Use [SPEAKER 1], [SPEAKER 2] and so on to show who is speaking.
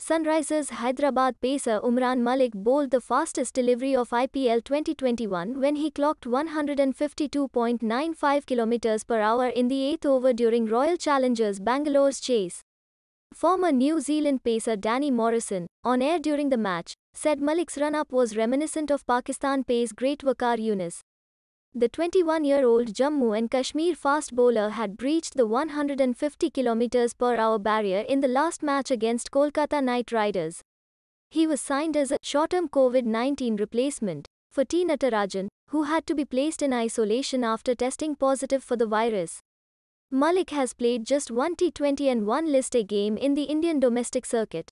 [SPEAKER 1] Sunrisers Hyderabad pacer Umran Malik bowled the fastest delivery of IPL 2021 when he clocked 152.95 km per hour in the 8th over during Royal Challengers Bangalore's chase. Former New Zealand pacer Danny Morrison, on air during the match, said Malik's run-up was reminiscent of Pakistan pace great Wakar Yunus. The 21 year old Jammu and Kashmir fast bowler had breached the 150 km per hour barrier in the last match against Kolkata Knight Riders. He was signed as a short term COVID 19 replacement for T. Natarajan, who had to be placed in isolation after testing positive for the virus. Malik has played just one T20 and one List A game in the Indian domestic circuit.